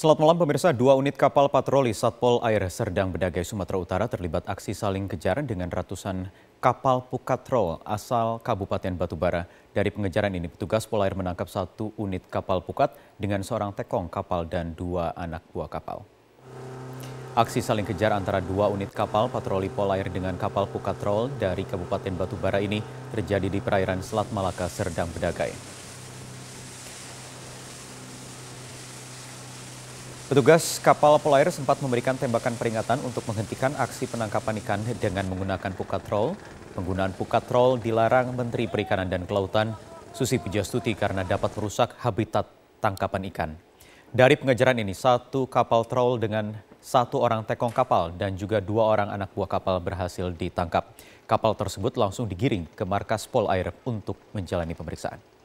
Selamat malam pemirsa, dua unit kapal patroli Satpol Air Serdang Bedagai Sumatera Utara terlibat aksi saling kejaran dengan ratusan kapal Pukatrol asal Kabupaten Batubara. Dari pengejaran ini, petugas Polair menangkap satu unit kapal Pukat dengan seorang tekong kapal dan dua anak buah kapal. Aksi saling kejar antara dua unit kapal patroli Polair dengan kapal Pukatrol dari Kabupaten Batubara ini terjadi di perairan Selat Malaka, Serdang Bedagai. Petugas kapal Polair sempat memberikan tembakan peringatan untuk menghentikan aksi penangkapan ikan dengan menggunakan pukat roll. Penggunaan pukat roll dilarang Menteri Perikanan dan Kelautan Susi Pujastuti karena dapat merusak habitat tangkapan ikan. Dari pengejaran ini, satu kapal troll dengan satu orang tekong kapal dan juga dua orang anak buah kapal berhasil ditangkap. Kapal tersebut langsung digiring ke markas Polair untuk menjalani pemeriksaan.